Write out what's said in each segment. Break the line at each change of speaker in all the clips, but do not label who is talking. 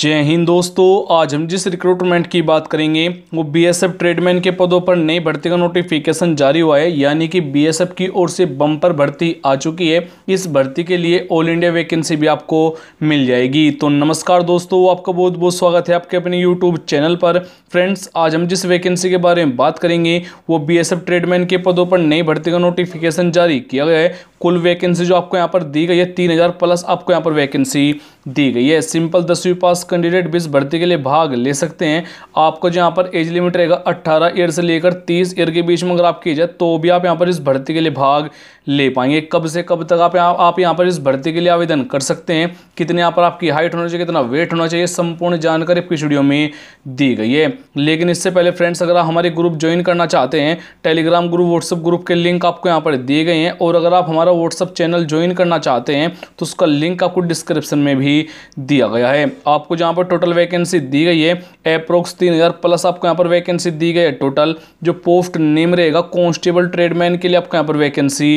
जय हिंद दोस्तों आज हम जिस रिक्रूटमेंट की बात करेंगे वो बीएसएफ ट्रेडमैन के पदों पर नई भर्ती का नोटिफिकेशन जारी हुआ है यानी कि बीएसएफ की ओर से बम्पर भर्ती आ चुकी है इस भर्ती के लिए ऑल इंडिया वैकेंसी भी आपको मिल जाएगी तो नमस्कार दोस्तों आपका बहुत बहुत स्वागत है आपके अपने यूट्यूब चैनल पर फ्रेंड्स आज हम जिस वैकेंसी के बारे में बात करेंगे वो बी एस ट्रेडमैन के पदों पर नई भर्ती का नोटिफिकेशन जारी किया गया है कुल वैकेंसी जो आपको यहाँ पर दी गई है तीन हज़ार प्लस आपको यहाँ पर वैकेंसी दी गई है सिंपल दसवीं पास कैंडिडेट बीस भर्ती के लिए भाग ले सकते हैं आपको जो यहाँ पर एज लिमिट रहेगा अट्ठारह ईयर से लेकर तीस ईयर के बीच में अगर आप की जाए तो भी आप यहाँ पर इस भर्ती के लिए भाग ले पाएंगे कब से कब तक आप यहाँ आप यहाँ पर इस भर्ती के लिए आवेदन कर सकते हैं कितने यहाँ पर आपकी हाइट होना चाहिए कितना वेट होना चाहिए संपूर्ण जानकारी आपकी वीडियो में दी गई है लेकिन इससे पहले फ्रेंड्स अगर आप हमारे ग्रुप ज्वाइन करना चाहते हैं टेलीग्राम ग्रुप व्हाट्सअप ग्रुप के लिंक आपको यहाँ पर दिए गए हैं और अगर आप हमारे हमारा व्हाट्सअप चैनल ज्वाइन करना चाहते हैं तो उसका लिंक आपको डिस्क्रिप्शन में भी दिया गया है आपको जहाँ पर टोटल वैकेंसी दी गई है अप्रोक्स तीन हज़ार प्लस आपको यहाँ पर वैकेंसी दी गई है टोटल जो पोस्ट नेम रहेगा कॉन्स्टेबल ट्रेडमैन के लिए आपको यहाँ पर वैकेंसी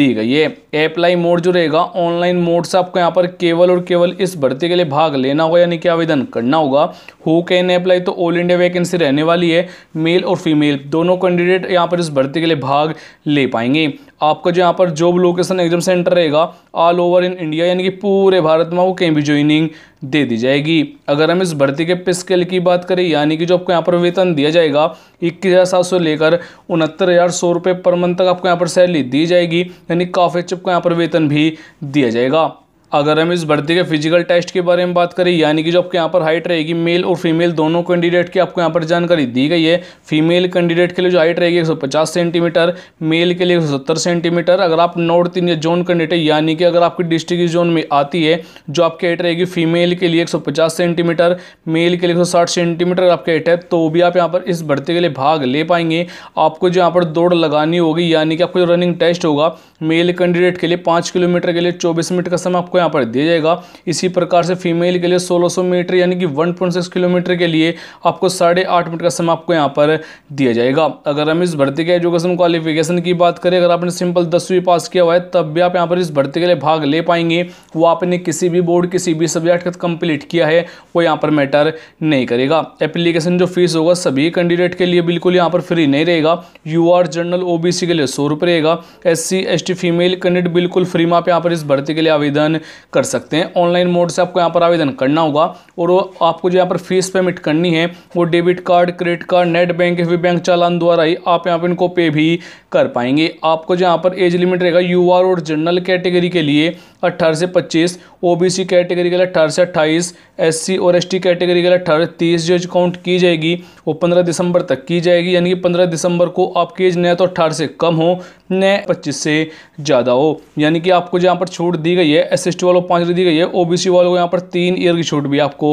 दी गई है अप्लाई मोड जो रहेगा ऑनलाइन मोड से आपको यहाँ पर केवल और केवल इस भर्ती के लिए भाग लेना होगा यानी कि आवेदन करना होगा हु कैन अप्लाई तो ऑल इंडिया वैकेंसी रहने वाली है मेल और फीमेल दोनों कैंडिडेट यहाँ पर इस भर्ती के लिए भाग ले पाएंगे आपका जो यहाँ पर जॉब लोकेशन एग्जाम सेंटर रहेगा ऑल ओवर इन इंडिया यानी कि पूरे भारत में वो कहीं भी ज्वाइनिंग दे दी जाएगी अगर हम इस भर्ती के पे स्केल की बात करें यानी कि जो आपको यहाँ पर वेतन दिया जाएगा इक्कीस हज़ार सात सौ लेकर उनहत्तर हज़ार सौ रुपये पर मंथ तक आपको यहाँ पर सैलरी दी जाएगी यानी काफ़ी अच्छे आपको यहाँ पर वेतन भी दिया जाएगा अगर हम इस भर्ती के फिजिकल टेस्ट के बारे में बात करें यानी कि जो आपके यहाँ पर हाइट रहेगी मेल और फीमेल दोनों कैंडिडेट की आपको यहाँ पर जानकारी दी गई है फीमेल कैंडिडेट के लिए जो हाइट रहेगी 150 सेंटीमीटर मेल के लिए 170 सेंटीमीटर अगर आप नॉर्थ इंडिया जोन कैंडिडेट है यानी कि अगर आपकी डिस्ट्रिक्ट जोन में आती है जो आपकी हाइट रहेगी फीमेल के लिए एक सेंटीमीटर मेल के लिए एक सेंटीमीटर आपकी हाइट है तो भी आप यहाँ पर इस भर्ती के लिए भाग ले पाएंगे आपको जो यहाँ पर दौड़ लगानी होगी यानी कि आपको जो रनिंग टेस्ट होगा मेल कैंडिडेट के लिए पाँच किलोमीटर के लिए चौबीस मिनट का समय आपको यहाँ पर दिया जाएगा इसी प्रकार से फीमेल के लिए 1600 मीटर यानी कि 1.6 किलोमीटर के लिए आपको साढ़े आठ मिनट का समय आपको यहाँ पर दिया जाएगा अगर हम इस भर्ती के एजुकेशन क्वालिफिकेशन की बात करें अगर आपने सिंपल दसवीं पास किया हुआ है तब भी आप यहाँ पर इस भर्ती के लिए भाग ले पाएंगे वो आपने किसी भी बोर्ड किसी भी सब्जेक्ट का कंप्लीट किया है वो यहाँ पर मैटर नहीं करेगा एप्लीकेशन जो फीस होगा सभी कैंडिडेट के लिए बिल्कुल यहाँ पर फ्री नहीं रहेगा यू आर जनरल ओ के लिए सौ रुपये रहेगा एस सी फीमेल कैंडिडेट बिल्कुल फ्री में आप यहाँ पर इस भर्ती के लिए आवेदन कर सकते हैं ऑनलाइन मोड से आपको यहाँ पर आवेदन करना होगा और वो आपको जो यहाँ पर फीस पेमेंट करनी है वो debit card credit card net bank या बैंक चालान द्वारा ही आप यहाँ पर इनको पे भी कर पाएंगे आपको जहाँ पर एज लिमिट रहेगा यू और जनरल कैटेगरी के लिए अट्ठारह से पच्चीस ओबीसी कैटेगरी के लिए अट्ठारह से अट्ठाईस एससी और एसटी कैटेगरी के लिए अट्ठारह तीस जो काउंट की जाएगी वो पंद्रह दिसंबर तक की जाएगी यानी कि पंद्रह दिसंबर को आपकी एज नया तो अट्ठारह से कम हो न पच्चीस से ज़्यादा हो यानी कि आपको जहाँ पर छूट दी गई है एस एस वालों को पाँच दी गई है ओ वालों को यहाँ पर तीन ईयर की छूट भी आपको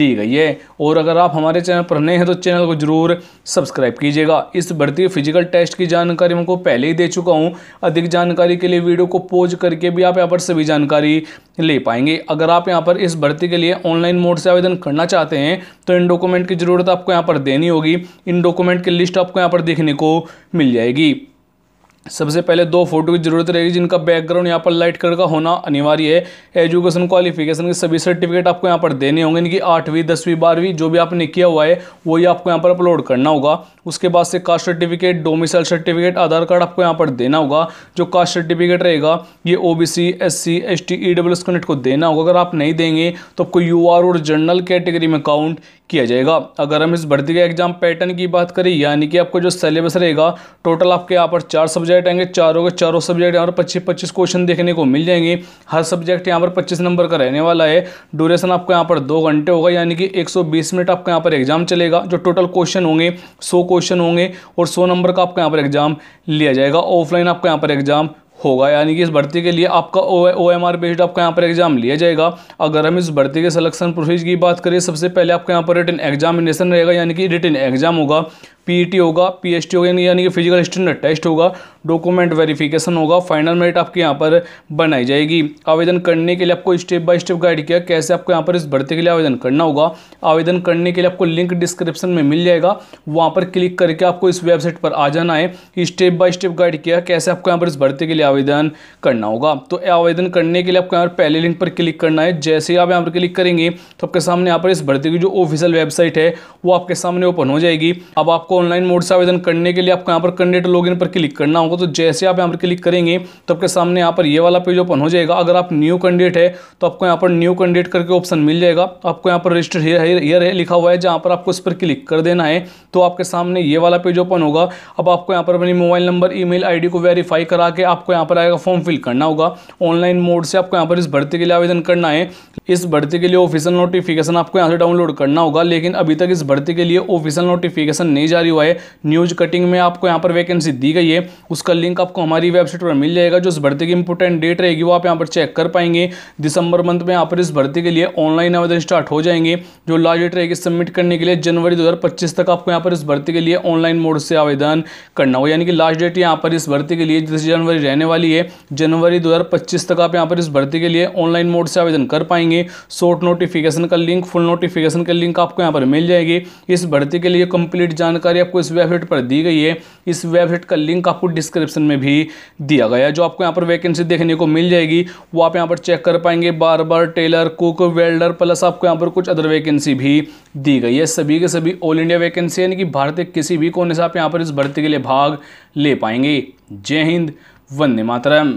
दी गई है और अगर आप हमारे चैनल पर नए हैं तो चैनल को ज़रूर सब्सक्राइब कीजिएगा इस भर्ती फिजिकल टेस्ट की जानकारी हमको पहले ही दे चुका हूँ अधिक जानकारी के लिए वीडियो को पोज करके भी आप यहाँ पर सभी जानकारी ले पाएंगे अगर आप यहाँ पर इस भर्ती के लिए ऑनलाइन मोड से आवेदन करना चाहते हैं तो इन डॉक्यूमेंट की ज़रूरत आपको यहाँ पर देनी होगी इन डॉक्यूमेंट की लिस्ट आपको यहाँ पर देखने को मिल जाएगी सबसे पहले दो फोटो की जरूरत रहेगी जिनका बैकग्राउंड यहाँ पर लाइट कलर का होना अनिवार्य है एजुकेशन क्वालिफिकेशन के सभी सर्टिफिकेट आपको यहाँ पर देने होंगे इनकी आठवीं दसवीं बारहवीं जो भी आपने किया हुआ है वही आपको यहाँ पर अपलोड करना होगा उसके बाद से caste certificate domicile certificate Aadhaar card आपको यहाँ पर देना होगा जो कास्ट सर्टिफिकेट रहेगा ये O B C S C S T E W S connect को देना होगा अगर आप नहीं देंगे तो आपको यू आर और जनरल कैटेगरी में काउंट किया जाएगा अगर हम इस भर्ती के एग्जाम पैटर्न की बात करें यानी कि आपको जो सिलेबस रहेगा टोटल आपके यहाँ पर चार सब्जेक्ट सब्जेक्ट आएंगे चारों के चारों सब्जेक्ट यहाँ पर पच्चीस पच्चीस क्वेश्चन देखने को मिल जाएंगे हर सब्जेक्ट यहाँ पर पच्चीस नंबर का रहने वाला है ड्यूरेशन आपको यहाँ पर दो घंटे होगा यानी कि एक मिनट आपका यहाँ पर एग्जाम चलेगा जो टोटल क्वेश्चन होंगे सौ क्वेश्चन होंगे और सौ नंबर का आपका यहाँ पर एग्जाम लिया जाएगा ऑफलाइन आपका यहाँ पर एग्जाम होगा यानी कि इस भर्ती के लिए आपका ओ एम आर बेस्ड आपका यहाँ पर एग्जाम लिया जाएगा अगर हम इस भर्ती के सिलेक्शन प्रोसेस की बात करें सबसे पहले आपका यहाँ पर रिटर्न एग्जामिनेशन रहेगा यानी कि रिटर्न एग्जाम होगा पीईटी e होगा पीएचटी होगा यानी कि फिजिकल स्टैंडर्ड टेस्ट होगा डॉक्यूमेंट वेरिफिकेशन होगा फाइनल मेरिट आपके यहाँ पर बनाई जाएगी आवेदन करने के लिए आपको स्टेप बाय स्टेप गाइड किया कैसे आपको यहाँ पर इस भर्ती के लिए आवेदन करना होगा आवेदन करने के लिए आपको लिंक डिस्क्रिप्शन में मिल जाएगा वहाँ पर क्लिक करके आपको इस वेबसाइट पर आ जाना है स्टेप बाय स्टेप गाइड किया कैसे आपको यहाँ पर इस भर्ती के लिए आवेदन करना होगा तो आवेदन करने के लिए आपको यहाँ पर पहले लिंक पर क्लिक करना है जैसे ही आप यहाँ पर क्लिक करेंगे तो आपके सामने यहाँ पर इस भर्ती की जो ऑफिशियल वेबसाइट है वो आपके सामने ओपन हो जाएगी अब आपको ऑनलाइन मोड से आवेदन करने के लिए आपको यहाँ पर कैंडिडेट लॉगिन पर क्लिक करना होगा तो जैसे आप यहाँ पर क्लिक करेंगे तो आपके सामने यहाँ पर ये वाला पेज ओपन हो जाएगा अगर आप न्यू कैंडिडेट है तो आपको यहाँ पर न्यू कैंडिडेट करके ऑप्शन मिल जाएगा आपको यहाँ पर रजिस्टर हेयर है लिखा हुआ है जहाँ पर आपको इस पर क्लिक कर देना है तो आपके सामने ये वाला पेज ओपन होगा अब आपको यहाँ पर अपनी मोबाइल नंबर ई मेल को वेरीफाई करा के आपको यहाँ पर आएगा फॉर्म फिल करना होगा ऑनलाइन मोड से आपको यहाँ पर इस भर्ती के लिए आवेदन करना है इस भर्ती के लिए ऑफिशियल नोटिफिकेशन आपको यहाँ से डाउनलोड करना होगा लेकिन अभी तक इस भर्ती के लिए ऑफिशियल नोटिफिकेशन नहीं जारी जारी हुआ है न्यूज कटिंग में आपको यहाँ पर वैकेंसी दी गई है उसका लिंक आपको हमारी वेबसाइट पर मिल जाएगा जो इस भर्ती की इंपोर्टेंट डेट रहेगी वो आप यहाँ पर चेक कर पाएंगे दिसंबर मंथ में यहाँ पर इस भर्ती के लिए ऑनलाइन आवेदन स्टार्ट हो जाएंगे जो लास्ट डेट रहेगी सबमिट करने के लिए जनवरी दो तक आपको यहाँ पर इस भर्ती के लिए ऑनलाइन मोड से आवेदन करना हो यानी कि लास्ट डेट यहाँ पर इस भर्ती के लिए दस जनवरी रहने वाली है जनवरी दो तक आप यहाँ पर इस भर्ती के लिए ऑनलाइन मोड से आवेदन कर पाएंगे शॉर्ट नोटिफिकेशन का लिंक फुल नोटिफिकेशन का लिंक आपको यहाँ पर मिल जाएगी इस भर्ती के लिए कंप्लीट जानकारी जानकारी आपको इस वेबसाइट पर दी गई है इस वेबसाइट का लिंक आपको डिस्क्रिप्शन में भी दिया गया है जो आपको यहाँ पर वैकेंसी देखने को मिल जाएगी वो आप यहाँ पर चेक कर पाएंगे barber tailor cook welder plus आपको यहाँ पर कुछ अदर वैकेंसी भी दी गई है सभी के सभी ऑल इंडिया वैकेंसी यानी कि भारत के किसी भी कोने से आप यहाँ पर इस भर्ती के लिए भाग ले पाएंगे जय हिंद वंदे मातरम